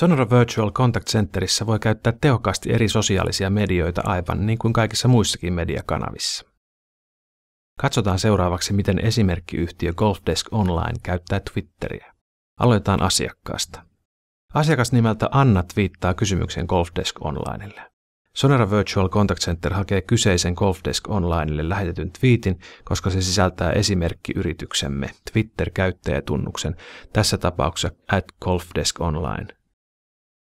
Sonora Virtual Contact Centerissä voi käyttää tehokkaasti eri sosiaalisia medioita aivan niin kuin kaikissa muissakin mediakanavissa. Katsotaan seuraavaksi, miten esimerkkiyhtiö Golfdesk Online käyttää Twitteriä. Aloitetaan asiakkaasta. Asiakas nimeltä Anna viittaa kysymyksen Golfdesk Onlineille. Sonora Virtual Contact Center hakee kyseisen Golfdesk Onlineille lähetetyn twiitin, koska se sisältää esimerkkiyrityksemme Twitter-käyttäjätunnuksen, tässä tapauksessa at Golfdesk Online –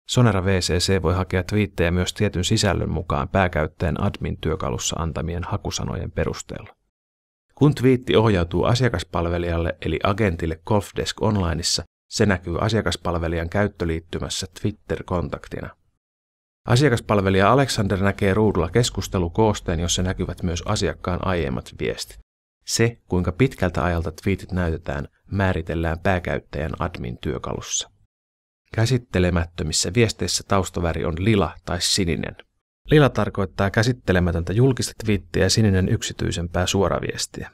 Sonera VCC voi hakea twiittejä myös tietyn sisällön mukaan pääkäyttäjän admin-työkalussa antamien hakusanojen perusteella. Kun twiitti ohjautuu asiakaspalvelijalle eli agentille Golfdesk Onlineissa, se näkyy asiakaspalvelijan käyttöliittymässä Twitter-kontaktina. Asiakaspalvelija Alexander näkee ruudulla keskustelukoosteen, jossa näkyvät myös asiakkaan aiemmat viestit. Se, kuinka pitkältä ajalta twiitit näytetään, määritellään pääkäyttäjän admin-työkalussa. Käsittelemättömissä viesteissä taustaväri on lila tai sininen. Lila tarkoittaa käsittelemätöntä julkista twiittiä ja sininen yksityisempää suoraviestiä.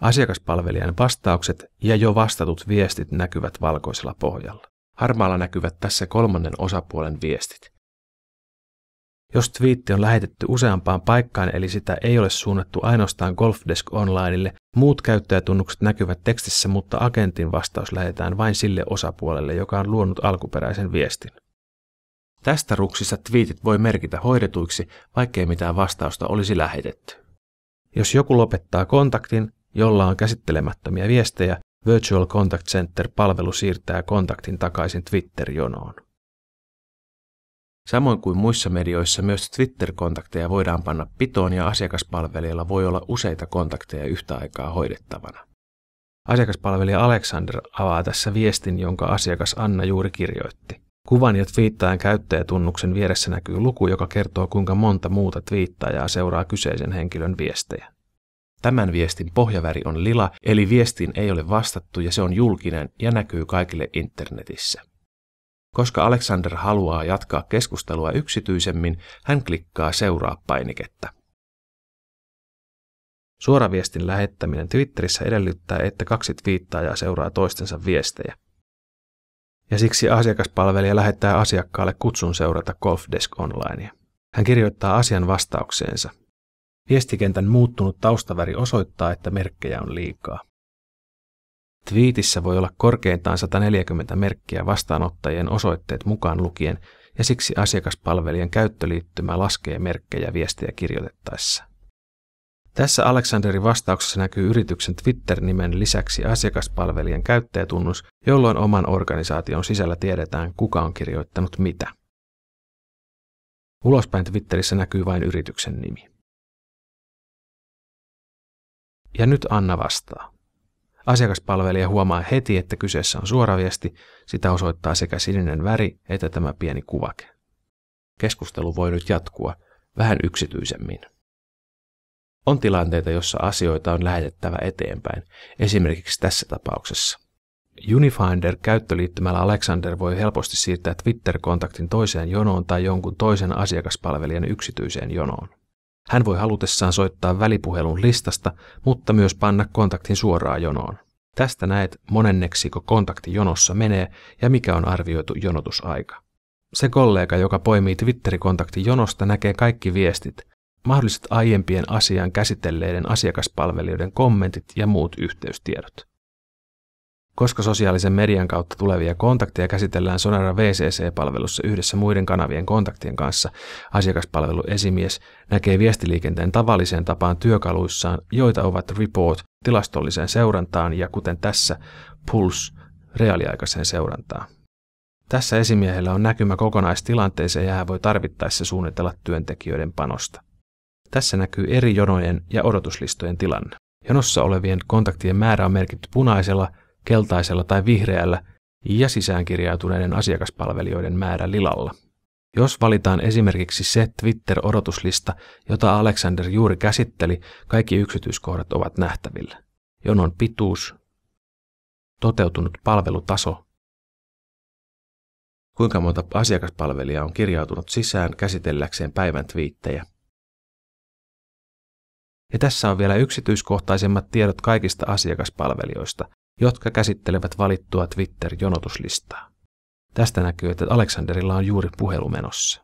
Asiakaspalvelijan vastaukset ja jo vastatut viestit näkyvät valkoisella pohjalla. Harmaalla näkyvät tässä kolmannen osapuolen viestit. Jos twiitti on lähetetty useampaan paikkaan eli sitä ei ole suunnattu ainoastaan Golfdesk Onlineille, muut käyttäjätunnukset näkyvät tekstissä, mutta agentin vastaus lähetetään vain sille osapuolelle, joka on luonut alkuperäisen viestin. Tästä ruksissa twiitit voi merkitä hoidetuiksi, vaikkei mitään vastausta olisi lähetetty. Jos joku lopettaa kontaktin, jolla on käsittelemättömiä viestejä, Virtual Contact Center-palvelu siirtää kontaktin takaisin Twitter-jonoon. Samoin kuin muissa medioissa myös Twitter-kontakteja voidaan panna pitoon ja asiakaspalvelijalla voi olla useita kontakteja yhtä aikaa hoidettavana. Asiakaspalvelija Alexander avaa tässä viestin, jonka asiakas Anna juuri kirjoitti. Kuvan ja twiittajan käyttäjätunnuksen vieressä näkyy luku, joka kertoo kuinka monta muuta twiittajaa seuraa kyseisen henkilön viestejä. Tämän viestin pohjaväri on lila, eli viestiin ei ole vastattu ja se on julkinen ja näkyy kaikille internetissä. Koska Alexander haluaa jatkaa keskustelua yksityisemmin, hän klikkaa seuraa-painiketta. Suoraviestin lähettäminen Twitterissä edellyttää, että kaksi twiittaajaa seuraa toistensa viestejä. Ja siksi asiakaspalvelija lähettää asiakkaalle kutsun seurata Golfdesk Onlinea. Hän kirjoittaa asian vastaukseensa. Viestikentän muuttunut taustaväri osoittaa, että merkkejä on liikaa. Twiitissä voi olla korkeintaan 140 merkkiä vastaanottajien osoitteet mukaan lukien, ja siksi asiakaspalvelijan käyttöliittymä laskee merkkejä viestejä kirjoitettaessa. Tässä Aleksanderin vastauksessa näkyy yrityksen Twitter-nimen lisäksi asiakaspalvelijan käyttäjätunnus, jolloin oman organisaation sisällä tiedetään, kuka on kirjoittanut mitä. Ulospäin Twitterissä näkyy vain yrityksen nimi. Ja nyt Anna vastaa. Asiakaspalvelija huomaa heti, että kyseessä on suoraviesti, sitä osoittaa sekä sininen väri että tämä pieni kuvake. Keskustelu voi nyt jatkua vähän yksityisemmin. On tilanteita, jossa asioita on lähetettävä eteenpäin, esimerkiksi tässä tapauksessa. Unifinder-käyttöliittymällä Alexander voi helposti siirtää Twitter-kontaktin toiseen jonoon tai jonkun toisen asiakaspalvelijan yksityiseen jonoon. Hän voi halutessaan soittaa välipuhelun listasta, mutta myös panna kontaktin suoraan jonoon. Tästä näet monenneksiko kontakti jonossa menee ja mikä on arvioitu jonotusaika. Se kollega, joka poimii Twitter-kontakti jonosta, näkee kaikki viestit, mahdolliset aiempien asian käsitelleiden asiakaspalvelijoiden kommentit ja muut yhteystiedot. Koska sosiaalisen median kautta tulevia kontakteja käsitellään Sonara VCC-palvelussa yhdessä muiden kanavien kontaktien kanssa, asiakaspalveluesimies näkee viestiliikenteen tavalliseen tapaan työkaluissaan, joita ovat report tilastolliseen seurantaan ja kuten tässä pulse reaaliaikaiseen seurantaan. Tässä esimiehellä on näkymä kokonaistilanteeseen ja hän voi tarvittaessa suunnitella työntekijöiden panosta. Tässä näkyy eri jonojen ja odotuslistojen tilanne. Jonossa olevien kontaktien määrä on merkitty punaisella keltaisella tai vihreällä ja sisäänkirjautuneiden asiakaspalvelijoiden määrä lilalla. Jos valitaan esimerkiksi se Twitter-odotuslista, jota Alexander juuri käsitteli, kaikki yksityiskohdat ovat nähtävillä. Jonon pituus, toteutunut palvelutaso, kuinka monta asiakaspalvelijaa on kirjautunut sisään käsitelläkseen päivän twiittejä. Ja tässä on vielä yksityiskohtaisemmat tiedot kaikista asiakaspalvelijoista, jotka käsittelevät valittua Twitter-jonotuslistaa. Tästä näkyy, että Aleksanderilla on juuri puhelu menossa.